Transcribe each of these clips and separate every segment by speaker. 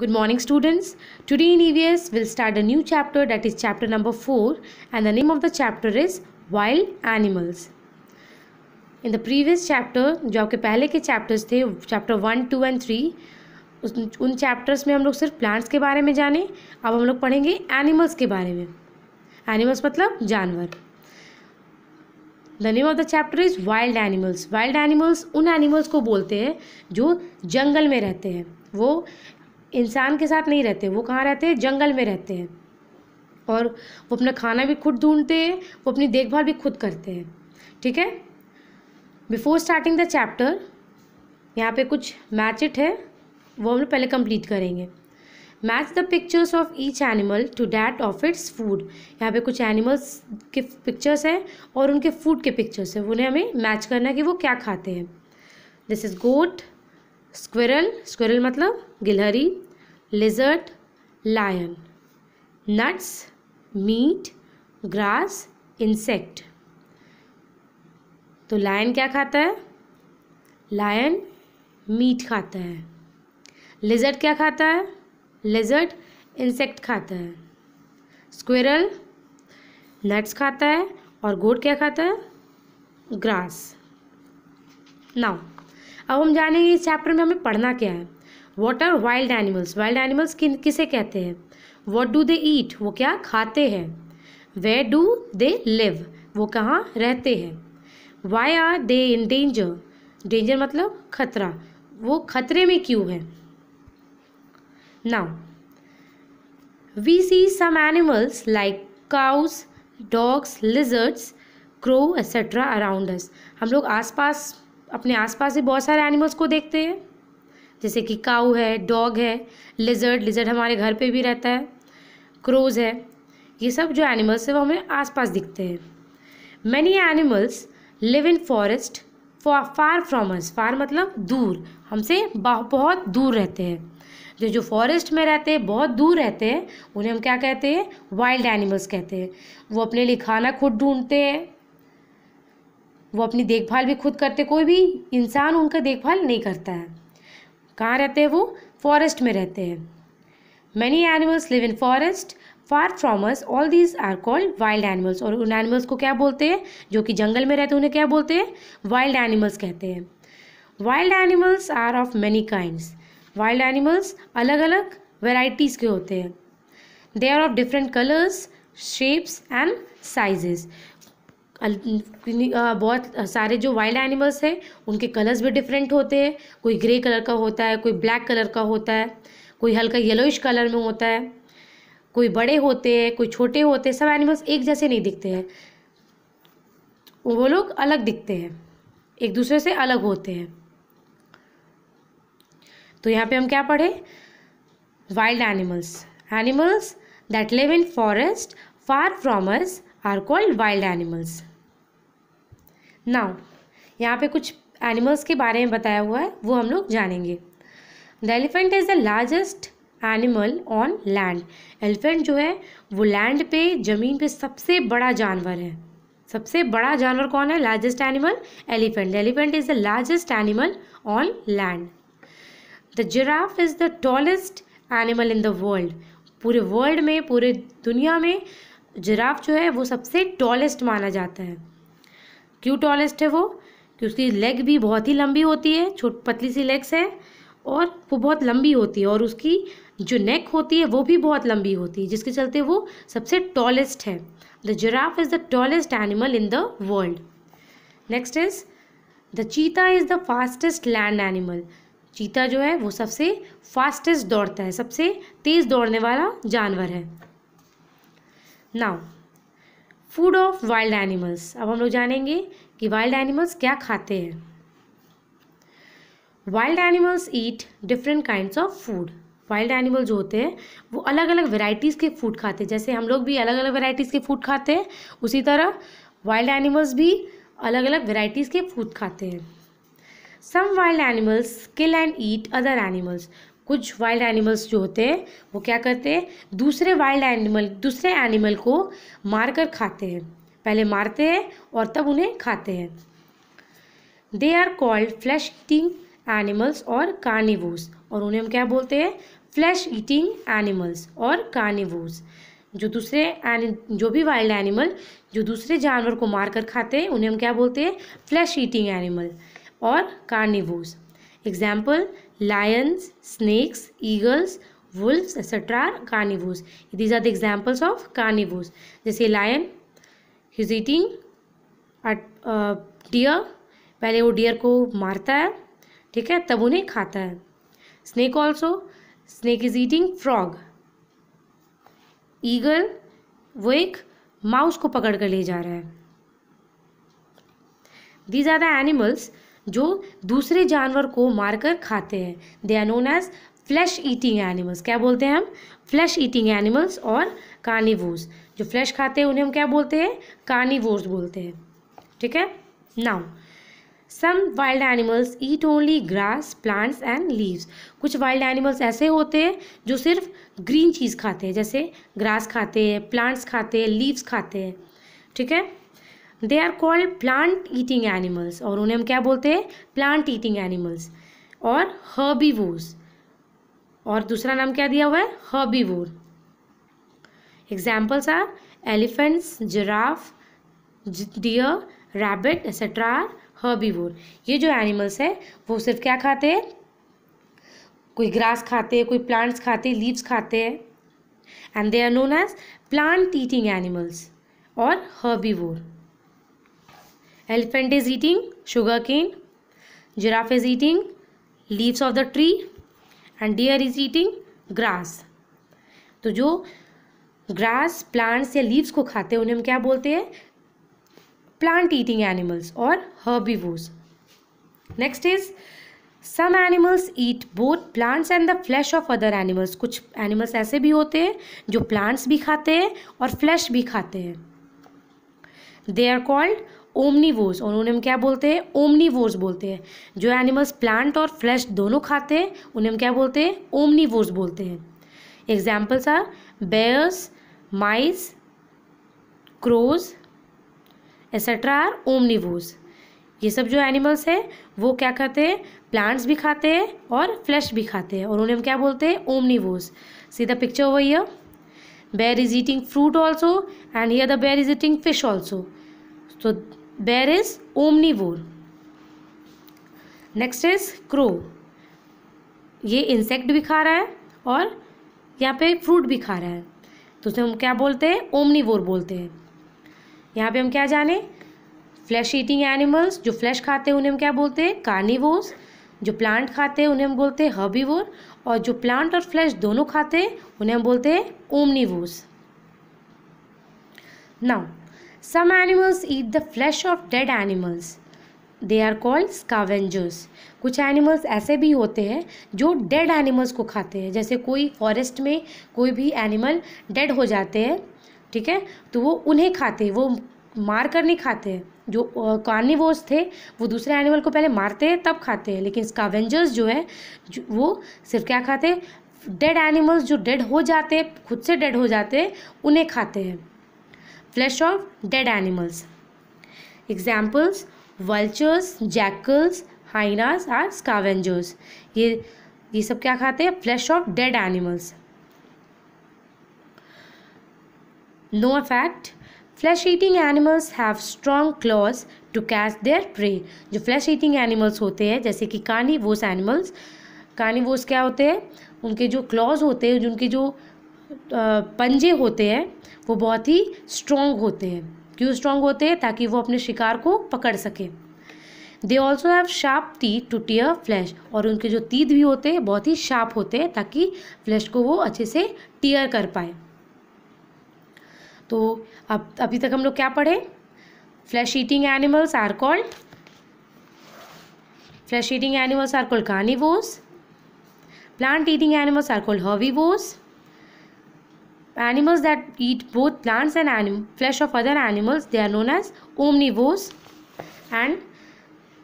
Speaker 1: Good morning students. Today in EVS we'll start a new chapter that is chapter number 4 and the name of the chapter is Wild Animals. In the previous chapter जो आपके पहले के chapters थे chapter 1, 2 and 3 उस उन chapters में हम लोग सिर्फ plants के बारे में जाने अब हम लोग पढ़ेंगे animals के बारे में animals मतलब जानवर the name of the chapter is wild animals wild animals उन एनिमल्स को बोलते हैं जो जंगल में रहते हैं वो इंसान के साथ नहीं रहते वो कहाँ रहते हैं जंगल में रहते हैं और वो अपना खाना भी खुद ढूंढते हैं वो अपनी देखभाल भी खुद करते हैं ठीक है बिफोर स्टार्टिंग द चैप्टर यहाँ पे कुछ मैचिट है वो हम लोग पहले कंप्लीट करेंगे match the pictures of each animal to that of its food यहाँ पे कुछ एनिमल्स के पिक्चर्स हैं और उनके फूड के पिक्चर्स हैं उन्हें हमें मैच करना है कि वो क्या खाते हैं this is goat squirrel squirrel मतलब गिलहरी lizard lion nuts meat grass insect तो लायन क्या खाता है लायन मीट खाता है लिजर्ट क्या खाता है लिजर्ट इंसेक्ट खाता है स्क्वेरल नट्स खाता है और गोट क्या खाता है ग्रास नाउ अब हम जानेंगे इस चैप्टर में हमें पढ़ना क्या है what are wild animals wild animals किन किसे कहते हैं वॉट डू दे ईट वो क्या खाते हैं वे डू दे लिव वो कहाँ रहते हैं why are they in danger danger मतलब खतरा वो खतरे में क्यों है now we see some animals like cows dogs lizards crow etcetera around हम लोग आसपास अपने आसपास भी बहुत सारे एनिमल्स को देखते हैं जैसे कि काऊ है डॉग है लिजर्ड लिजर्ड हमारे घर पे भी रहता है क्रोज है ये सब जो एनिमल्स है वो हमें आसपास दिखते हैं many animals live in forest far from us far मतलब दूर हमसे बहुत दूर रहते हैं जो जो फॉरेस्ट में रहते हैं बहुत दूर रहते हैं उन्हें हम क्या कहते हैं वाइल्ड एनिमल्स कहते हैं वो अपने लिए खाना खुद ढूंढते हैं वो अपनी देखभाल भी खुद करते कोई भी इंसान उनका देखभाल नहीं करता है कहाँ रहते हैं वो फॉरेस्ट में रहते हैं many animals live in forest far from us all these are called wild animals और उन एनिमल्स को क्या बोलते हैं जो कि जंगल में रहते हैं उन्हें क्या बोलते हैं वाइल्ड एनिमल्स कहते हैं wild animals are of many kind wild animals अलग अलग वेराइटीज़ के होते हैं they are of different colours shapes and sizes बहुत सारे जो वाइल्ड एनिमल्स हैं उनके कलर्स भी डिफरेंट होते हैं कोई ग्रे कलर का होता है कोई ब्लैक कलर का होता है कोई हल्का येलोइश कलर में होता है कोई बड़े होते हैं कोई छोटे होते हैं सब एनिमल्स एक जैसे नहीं दिखते हैं वो लोग अलग दिखते हैं एक दूसरे से अलग होते हैं तो यहाँ पे हम क्या पढ़े wild animals animals that live in forest far from us are called wild animals now यहाँ पे कुछ एनिमल्स के बारे में बताया हुआ है वो हम लोग जानेंगे the elephant is the largest animal on land elephant जो है वो लैंड पे ज़मीन पे सबसे बड़ा जानवर है सबसे बड़ा जानवर कौन है largest animal elephant elephant is the largest animal on land the giraffe is the tallest animal in the world पूरे वर्ल्ड में पूरे दुनिया में जिराफ जो है वो सबसे टॉलेस्ट माना जाता है क्यों टॉलेस्ट है वो कि उसकी लेग भी बहुत ही लंबी होती है छोट पतली सी लेग्स है और वो बहुत लंबी होती है और उसकी जो नेक होती है वो भी बहुत लंबी होती है जिसके चलते वो सबसे टॉलेस्ट है the giraffe is the tallest animal in the world next is the cheetah is the fastest land animal चीता जो है वो सबसे फास्टेस्ट दौड़ता है सबसे तेज़ दौड़ने वाला जानवर है now food of wild animals अब हम लोग जानेंगे कि वाइल्ड एनिमल्स क्या खाते हैं wild animals eat different kind of food wild animal जो होते हैं वो अलग अलग वेराइटीज़ के फूड खाते हैं जैसे हम लोग भी अलग अलग वेराइटीज़ के फूड खाते हैं उसी तरह वाइल्ड एनिमल्स भी अलग अलग वेराइटीज़ के फूड खाते हैं some wild animals kill and eat other animals कुछ वाइल्ड एनिमल्स जो होते हैं वो क्या करते हैं दूसरे वाइल्ड एनिमल दूसरे एनिमल को मार कर खाते हैं पहले मारते हैं और तब उन्हें खाते हैं they are called flesh eating animals और कार्निवोस और उन्हें हम क्या बोलते हैं फ्लैश ईटिंग एनिमल्स और कार्निवोस जो दूसरे जो भी वाइल्ड एनिमल जो दूसरे जानवर को मार कर खाते हैं उन्हें हम क्या बोलते हैं फ्लैश ईटिंग एनिमल और carnivores example lions, snakes, eagles, wolves, etc. are carnivores. These are the examples of carnivores. जैसे lion, he's eating a uh, deer. पहले वो deer को मारता है ठीक है तब उन्हें खाता है snake also snake is eating frog eagle वो एक माउस को पकड़ कर ले जा रहा है दीज आर द एनिमल्स जो दूसरे जानवर को मारकर खाते हैं they are known as flesh eating animals क्या बोलते हैं हम फ्लैश ईटिंग एनिमल्स और कानीवोर्स जो फ्लैश खाते हैं उन्हें हम क्या बोलते हैं कानीवोर्स बोलते हैं ठीक है now some wild animals eat only grass plants and leaves कुछ वाइल्ड एनिमल्स ऐसे होते हैं जो सिर्फ ग्रीन चीज़ खाते हैं जैसे ग्रास खाते हैं प्लांट्स खाते हैं लीव्स खाते हैं ठीक है they are called plant eating animals और उन्हें हम क्या बोलते हैं प्लांट ईटिंग एनिमल्स और हर्बी और दूसरा नाम क्या दिया हुआ है herbivore examples are elephants giraffe deer rabbit etcetera herbivore ये जो एनिमल्स है वो सिर्फ क्या खाते हैं कोई ग्रास खाते हैं कोई प्लांट्स खाते हैं लीव्स खाते हैं and they are known as plant eating animals और herbivore elephant is eating sugar sugarcane giraffe is eating leaves of the tree and deer is eating grass तो जो ग्रास प्लांट्स या लीव्स को खाते हैं उन्हें हम क्या बोलते हैं प्लांट ईटिंग एनिमल्स और herbi herbivores next is some animals eat both plants and the flesh of other animals कुछ एनिमल्स ऐसे भी होते हैं जो प्लांट्स भी खाते हैं और फ्लैश भी खाते हैं दे आर कॉल्ड ओमनीवोर्स और उन्हें हम क्या बोलते हैं ओमनीवोर्स बोलते हैं जो एनिमल्स प्लांट और फ्लैश दोनों खाते हैं उन्हें हम क्या बोलते हैं ओमनीवोर्स बोलते हैं examples are bears mice crows etcetera are omnivores ये सब जो एनिमल्स हैं वो क्या खाते हैं प्लांट्स भी खाते हैं और फ्लैश भी खाते हैं और उन्हें हम क्या बोलते हैं ओमनीवोर्स वोस सीधा picture over here bear is eating fruit also and here the bear is eating fish also तो bear omnivore next is crow ये इंसेक्ट भी खा रहा है और यहाँ पे फ्रूट भी खा रहा है तो उसे हम क्या बोलते हैं ओमनीवोर बोलते हैं यहाँ पे हम क्या जाने फ्लैश ईटिंग एनिमल्स जो फ्लैश खाते हैं उन्हें हम क्या बोलते हैं कार्निवोर्स जो प्लांट खाते हैं उन्हें हम बोलते हैं हर्बीवोर और जो प्लांट और फ्लैश दोनों खाते हैं उन्हें हम बोलते हैं वोस now Some animals eat the flesh of dead animals. They are called scavengers कुछ एनिमल्स ऐसे भी होते हैं जो डेड एनिमल्स को खाते हैं जैसे कोई फॉरेस्ट में कोई भी एनिमल डेड हो जाते हैं ठीक है तो वो उन्हें खाते हैं वो मार कर नहीं खाते हैं जो कार्निवोर्स थे वो दूसरे एनिमल को पहले मारते हैं तब खाते हैं लेकिन स्कावेंजर्स जो है जो, वो सिर्फ क्या खाते हैं डेड एनिमल्स जो डेड हो जाते हैं खुद से डेड हो जाते हैं उन्हें खाते हैं flesh of dead animals. Examples vultures, jackals, hyenas और scavengers. ये ये सब क्या खाते हैं flesh of dead animals no effect flesh eating animals have strong claws to catch their prey जो फ्लैश ईटिंग एनिमल्स होते हैं जैसे कि कानी वोस एनिमल्स कानी वोस क्या होते हैं उनके जो क्लॉज होते हैं उनके जो पंजे होते हैं वो बहुत ही स्ट्रोंग होते हैं क्यों स्ट्रोंग होते हैं ताकि वो अपने शिकार को पकड़ सके they also have sharp teeth to tear flesh और उनके जो तीत भी होते हैं बहुत ही शार्प होते हैं ताकि फ्लैश को वो अच्छे से टीयर कर पाए तो अब अभी तक हम लोग क्या पढ़े flesh eating animals are called flesh eating animals are called carnivores plant eating animals are called herbivores Animals that eat both plants and flesh of other animals, they are known as omnivores. And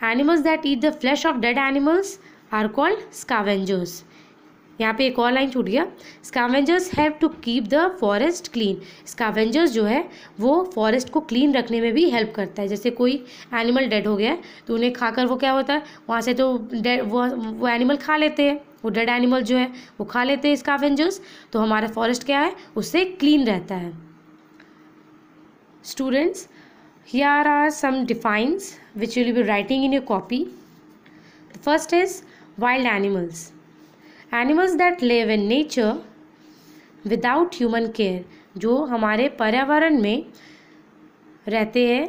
Speaker 1: animals that eat the flesh of dead animals are called scavengers. यहाँ पे एक और line छूट गया scavengers have to keep the forest clean scavengers जो है वो forest को क्लीन रखने में भी हेल्प करता है जैसे कोई एनिमल डेड हो गया तो उन्हें खाकर वो क्या होता है वहाँ से तो वो वो एनिमल खा लेते हैं वो डेड एनिमल जो है वो खा लेते हैं स्कावेंजर्स तो हमारा फॉरेस्ट क्या है उससे क्लीन रहता है students here are some defines which you be writing in in copy first is wild animals animals that live in nature without human care जो हमारे पर्यावरण में रहते हैं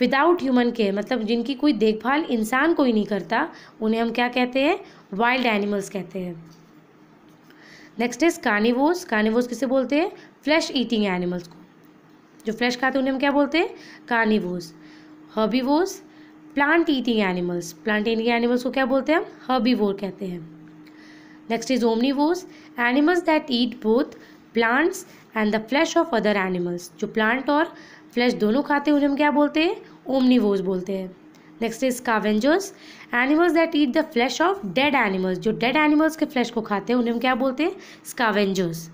Speaker 1: विदाउट ह्यूमन केयर मतलब जिनकी कोई देखभाल इंसान कोई नहीं करता उन्हें हम क्या कहते हैं वाइल्ड एनिमल्स कहते हैं नेक्स्ट इज कानिवोस कानिवोस किसे बोलते हैं फ्लैश ईटिंग एनिमल्स को जो फ्लैश खाते हैं उन्हें हम क्या बोलते हैं carnivores herbivores plant eating animals plant eating animals को क्या बोलते हैं हम हबीवोर कहते हैं Next is omnivores, animals that eat both plants and the flesh of other animals जो प्लांट और फ्लैश दोनों खाते हैं उन्हें हम क्या बोलते हैं ओमनीवोज बोलते हैं next is scavengers animals that eat the flesh of dead animals जो डेड एनिमल्स के फ्लैश को खाते हैं उन्हें हम क्या बोलते हैं scavengers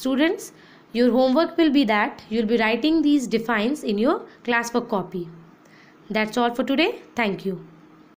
Speaker 1: students your homework will be that you will be writing these defines in your class work copy that's all for today thank you